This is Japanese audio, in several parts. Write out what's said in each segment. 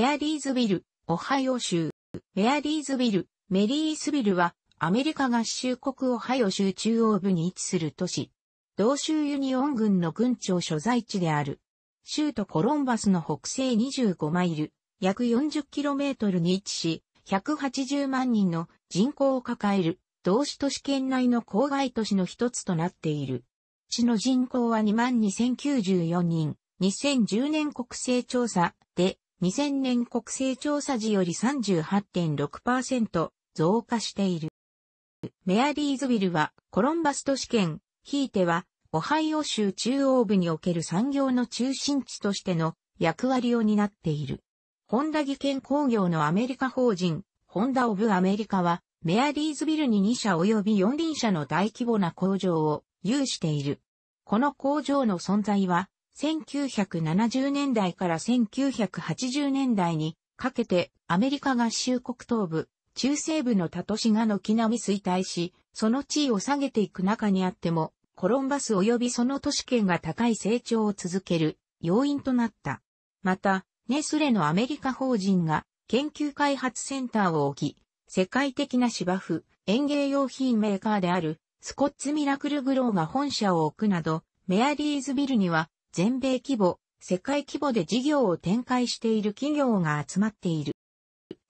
ェアリーズビル、オハイオ州。ェアリーズビル、メリースビルは、アメリカ合衆国オハイオ州中央部に位置する都市。同州ユニオン軍の軍庁所在地である。州都コロンバスの北西25マイル、約 40km に位置し、180万人の人口を抱える、同市都市圏内の郊外都市の一つとなっている。市の人口は22,094人、2010年国勢調査2000年国勢調査時より38.6%増加している。メアリーズビルはコロンバス都市圏、ひいてはオハイオ州中央部における産業の中心地としての役割を担っている。ホンダ技研工業のアメリカ法人、ホンダオブアメリカは、メアリーズビルに2社及び4輪車の大規模な工場を有している。この工場の存在は、1970年代から1980年代にかけてアメリカ合衆国東部、中西部の他都市が軒並み衰退し、その地位を下げていく中にあっても、コロンバス及びその都市圏が高い成長を続ける要因となった。また、ネスレのアメリカ法人が研究開発センターを置き、世界的な芝生、園芸用品メーカーであるスコッツミラクルグローが本社を置くなど、メアリーズビルには全米規模、世界規模で事業を展開している企業が集まっている。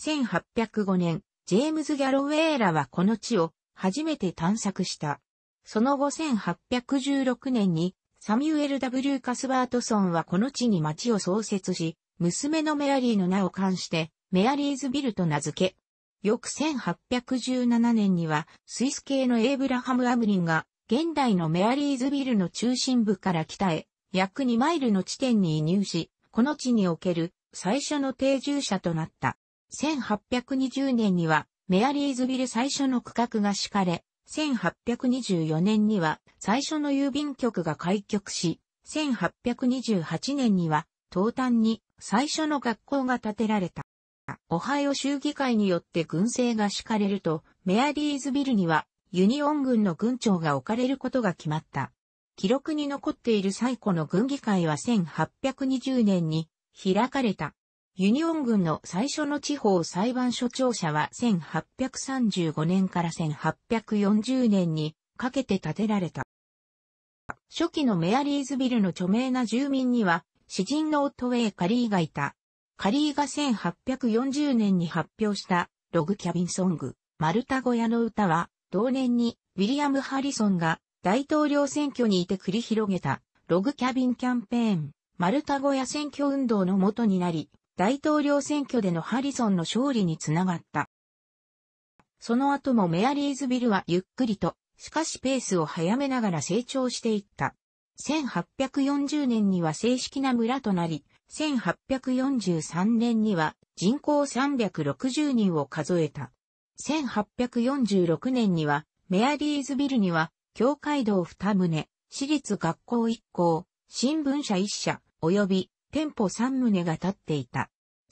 1805年、ジェームズ・ギャロウェーラはこの地を初めて探索した。その後1816年にサミュエル・ W・ カスバートソンはこの地に町を創設し、娘のメアリーの名を冠してメアリーズビルと名付け、翌1817年にはスイス系のエイブラハム・アムリンが現代のメアリーズビルの中心部から北へ約2マイルの地点に移入し、この地における最初の定住者となった。1820年にはメアリーズビル最初の区画が敷かれ、1824年には最初の郵便局が開局し、1828年には東端に最初の学校が建てられた。オハイオ州議会によって軍政が敷かれると、メアリーズビルにはユニオン軍の軍長が置かれることが決まった。記録に残っている最古の軍議会は1820年に開かれた。ユニオン軍の最初の地方裁判所庁舎は1835年から1840年にかけて建てられた。初期のメアリーズビルの著名な住民には、詩人のオトウェイ・カリーがいた。カリーが1840年に発表したログキャビンソング、マルタ小屋の歌は、同年にウィリアム・ハリソンが大統領選挙にいて繰り広げたログキャビンキャンペーン、マルタ小屋選挙運動の元になり、大統領選挙でのハリソンの勝利につながった。その後もメアリーズビルはゆっくりと、しかしペースを早めながら成長していった。1840年には正式な村となり、1843年には人口360人を数えた。1846年にはメアリーズビルには教会堂二棟、私立学校一校、新聞社一社、及び店舗三棟が建っていた。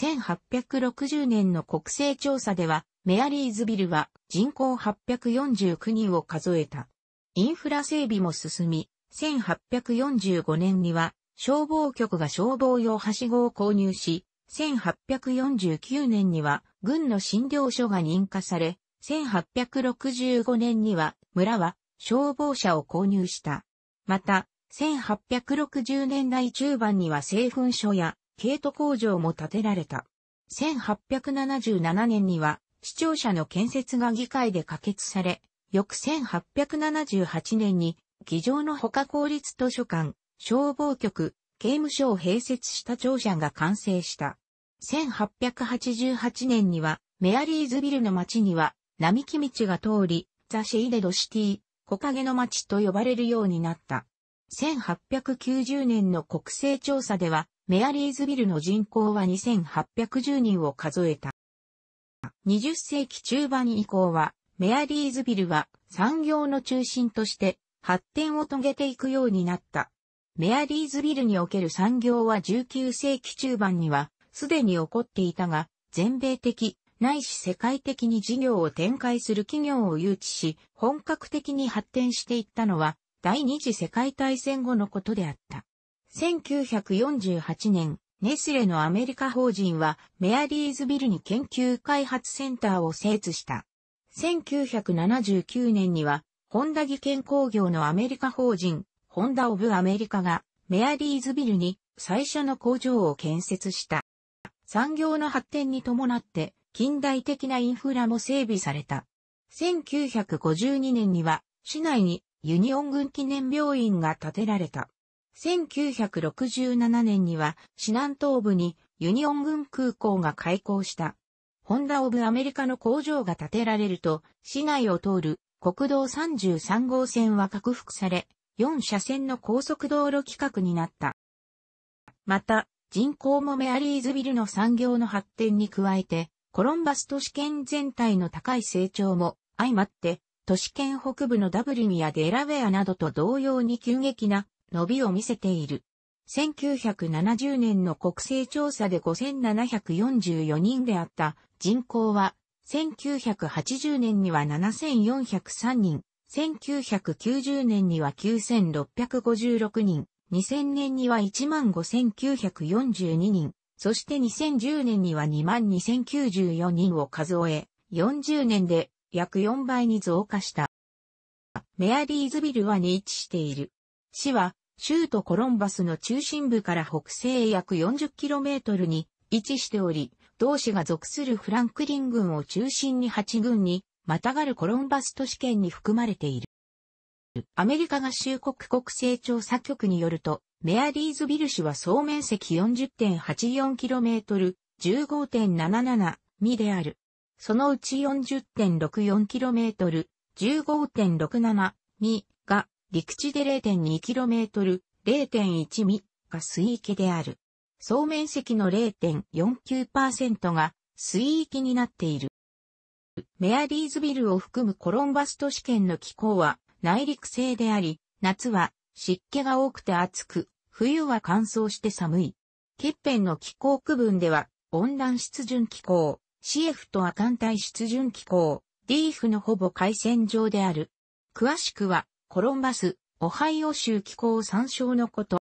1860年の国勢調査では、メアリーズビルは人口849人を数えた。インフラ整備も進み、1845年には消防局が消防用はしごを購入し、1849年には軍の診療所が認可され、1865年には村は消防車を購入した。また、1860年代中盤には製粉所や、ケート工場も建てられた。1877年には、市庁舎の建設が議会で可決され、翌1878年に、議場の他公立図書館、消防局、刑務所を併設した庁舎が完成した。1888年には、メアリーズビルの街には、並木道が通り、ザ・シェイデド・シティ、木陰の町と呼ばれるようになった。1890年の国勢調査では、メアリーズビルの人口は2810人を数えた。20世紀中盤以降は、メアリーズビルは産業の中心として発展を遂げていくようになった。メアリーズビルにおける産業は19世紀中盤にはすでに起こっていたが、全米的ないし世界的に事業を展開する企業を誘致し、本格的に発展していったのは、第二次世界大戦後のことであった。1948年、ネスレのアメリカ法人は、メアリーズビルに研究開発センターを設置した。1979年には、ホンダ技研工業のアメリカ法人、ホンダオブアメリカが、メアリーズビルに最初の工場を建設した。産業の発展に伴って、近代的なインフラも整備された。1952年には市内にユニオン軍記念病院が建てられた。1967年には市南東部にユニオン軍空港が開港した。ホンダオブアメリカの工場が建てられると、市内を通る国道33号線は拡幅され、4車線の高速道路規格になった。また、人口もメアリーズビルの産業の発展に加えて、コロンバス都市圏全体の高い成長も相まって、都市圏北部のダブリンやデラウェアなどと同様に急激な伸びを見せている。1970年の国勢調査で5744人であった人口は、1980年には7403人、1990年には9656人、2000年には15942人、そして2010年には22,094人を数え、40年で約4倍に増加した。メアリーズビルはに位置している。市は、州都コロンバスの中心部から北西へ約 40km に位置しており、同市が属するフランクリン郡を中心に8郡に、またがるコロンバス都市圏に含まれている。アメリカ合衆国国勢調査局によると、メアリーズビル市は総面積 40.84km、15.77ミである。そのうち 40.64km、15.67ミが陸地で 0.2km、0.1ミが水域である。総面積の0.49%が水域になっている。メアリーズビルを含むコロンバスト市圏の気候は内陸性であり、夏は湿気が多くて暑く、冬は乾燥して寒い。ケッペンの気候区分では、温暖湿潤気候、CF と亜寒帯湿潤気候、DF のほぼ海鮮上である。詳しくは、コロンバス、オハイオ州気候参照のこと。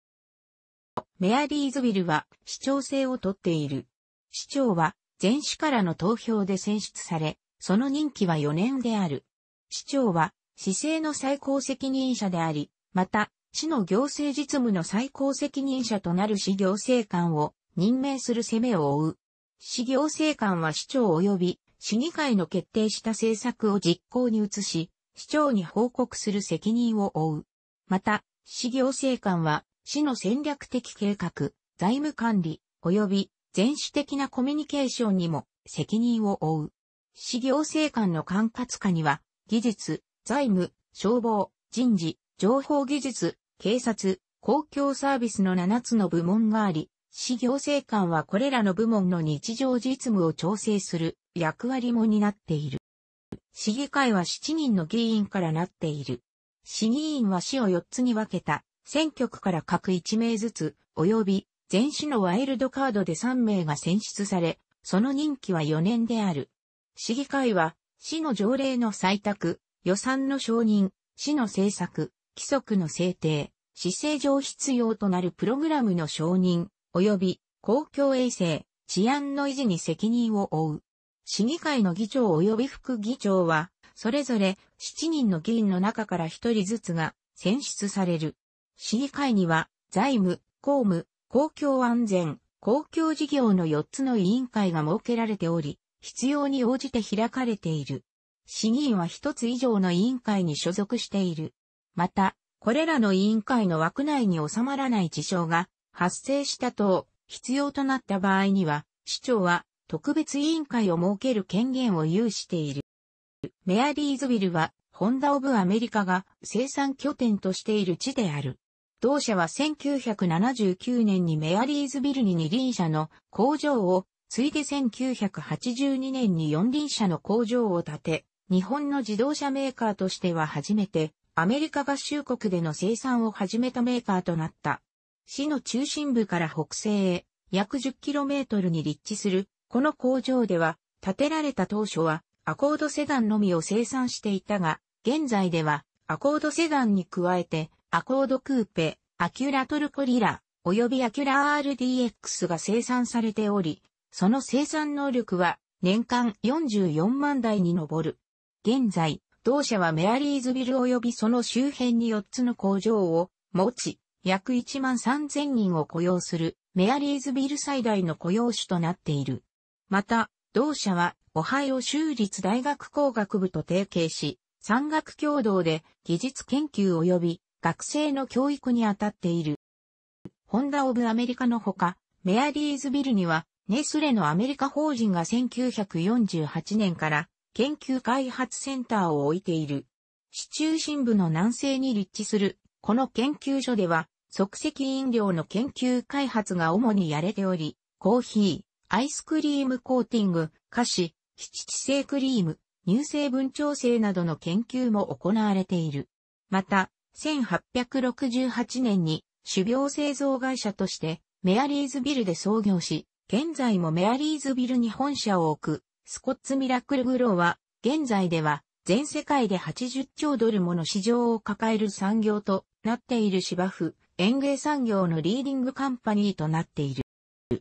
メアリーズビルは市長制をとっている。市長は全市からの投票で選出され、その任期は4年である。市長は市政の最高責任者であり、また市の行政実務の最高責任者となる市行政官を任命する責めを負う。市行政官は市長及び市議会の決定した政策を実行に移し、市長に報告する責任を負う。また、市行政官は市の戦略的計画、財務管理、及び全種的なコミュニケーションにも責任を負う。市行政官の管轄下には、技術、財務、消防、人事、情報技術、警察、公共サービスの7つの部門があり、市行政官はこれらの部門の日常実務を調整する役割も担っている。市議会は7人の議員からなっている。市議員は市を4つに分けた、選挙区から各1名ずつ、及び、全市のワイルドカードで3名が選出され、その任期は4年である。市議会は、市の条例の採択、予算の承認、市の政策、規則の制定、姿勢上必要となるプログラムの承認、及び公共衛生、治安の維持に責任を負う。市議会の議長及び副議長は、それぞれ7人の議員の中から1人ずつが選出される。市議会には、財務、公務、公共安全、公共事業の4つの委員会が設けられており、必要に応じて開かれている。市議員は1つ以上の委員会に所属している。また、これらの委員会の枠内に収まらない事象が発生した等、必要となった場合には、市長は特別委員会を設ける権限を有している。メアリーズビルは、ホンダ・オブ・アメリカが生産拠点としている地である。同社は1979年にメアリーズビルに二輪車の工場を、ついで1982年に四輪車の工場を建て、日本の自動車メーカーとしては初めてアメリカ合衆国での生産を始めたメーカーとなった。市の中心部から北西へ約 10km に立地する、この工場では、建てられた当初はアコードセダンのみを生産していたが、現在ではアコードセダンに加えて、アコードクーペ、アキュラトルコリラ、及びアキュラ RDX が生産されており、その生産能力は年間44万台に上る。現在、同社はメアリーズビル及びその周辺に4つの工場を持ち、約1万3000人を雇用するメアリーズビル最大の雇用主となっている。また、同社はオハイオ州立大学工学部と提携し、産学共同で技術研究及び学生の教育に当たっている。ホンダオブアメリカのほか、メアリーズビルにはネスレのアメリカ法人が1948年から研究開発センターを置いている。市中心部の南西に立地する、この研究所では、即席飲料の研究開発が主にやれており、コーヒー、アイスクリームコーティング、菓子、七地製クリーム、乳成分調整などの研究も行われている。また、1868年に種苗製造会社としてメアリーズビルで創業し、現在もメアリーズビルに本社を置くスコッツミラクルグローは、現在では全世界で80兆ドルもの市場を抱える産業となっている芝生、園芸産業のリーディングカンパニーとなっている。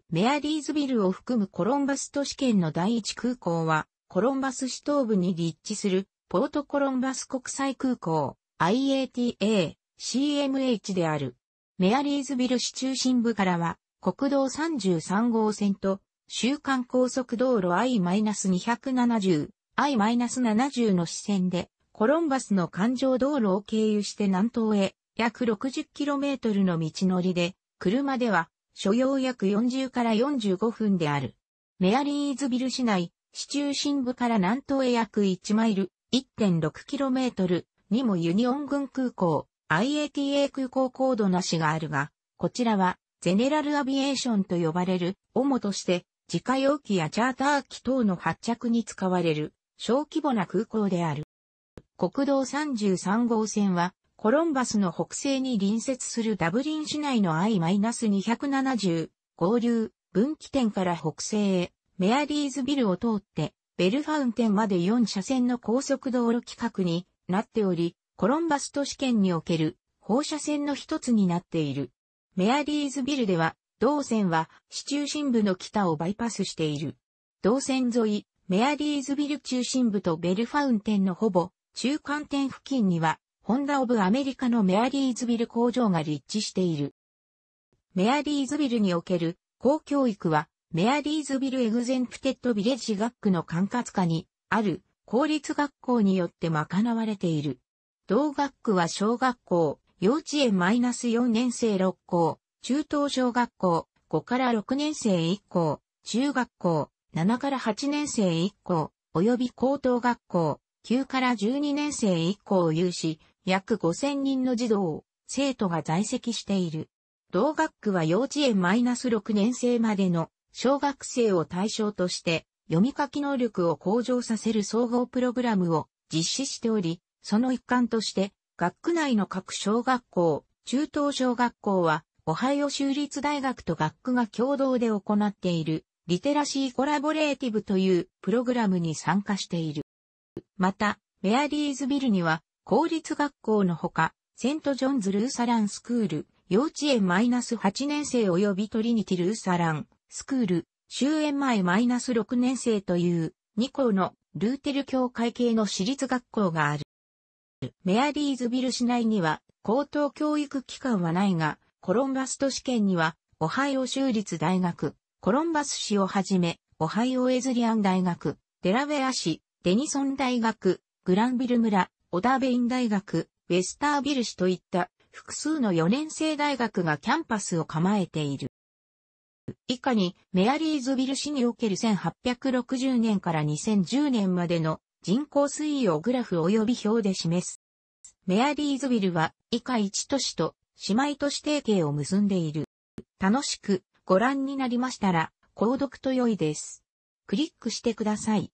メアリーズビルを含むコロンバス都市圏の第一空港は、コロンバス市東部に立地するポートコロンバス国際空港 IATA CMH である。メアリーズビル市中心部からは国道33号線と週間高速道路 I-270、I-70 の支線で、コロンバスの環状道路を経由して南東へ、約 60km の道のりで、車では、所要約40から45分である。メアリーズビル市内、市中心部から南東へ約1マイル、1.6km にもユニオン軍空港、IATA 空港高度なしがあるが、こちらは、ゼネラルアビエーションと呼ばれる、主として、自家用機やチャーター機等の発着に使われる小規模な空港である。国道33号線はコロンバスの北西に隣接するダブリン市内の I-270 合流分岐点から北西へメアリーズビルを通ってベルファウンテンまで4車線の高速道路規格になっており、コロンバス都市圏における放射線の一つになっている。メアリーズビルでは同線は市中心部の北をバイパスしている。同線沿い、メアリーズビル中心部とベルファウンテンのほぼ中間点付近には、ホンダオブアメリカのメアリーズビル工場が立地している。メアリーズビルにおける公教育は、メアリーズビルエグゼンプテッドビレッジ学区の管轄下にある公立学校によって賄われている。同学区は小学校、幼稚園マイナス -4 年生6校、中等小学校、5から6年生以降、中学校、7から8年生以降、及び高等学校、9から12年生以降を有し、約5000人の児童、生徒が在籍している。同学区は幼稚園マイナス6年生までの小学生を対象として、読み書き能力を向上させる総合プログラムを実施しており、その一環として、学区内の各小学校、中等小学校は、オハイオ州立大学と学区が共同で行っている、リテラシーコラボレーティブというプログラムに参加している。また、メアリーズビルには、公立学校のほか、セントジョンズ・ルーサランスクール、幼稚園マイナス8年生及びトリニティ・ルーサラン、スクール、終園前マイナス6年生という2校のルーテル教会系の私立学校がある。メアリーズビル市内には高等教育機関はないが、コロンバス都市圏には、オハイオ州立大学、コロンバス市をはじめ、オハイオエズリアン大学、デラウェア市、デニソン大学、グランビル村、オダーベイン大学、ウェスタービル市といった複数の4年生大学がキャンパスを構えている。以下にメアリーズビル市における1860年から2010年までの人口推移をグラフ及び表で示す。メアリーズビルは以下1都市と姉妹都市提携を結んでいる。楽しくご覧になりましたら、購読と良いです。クリックしてください。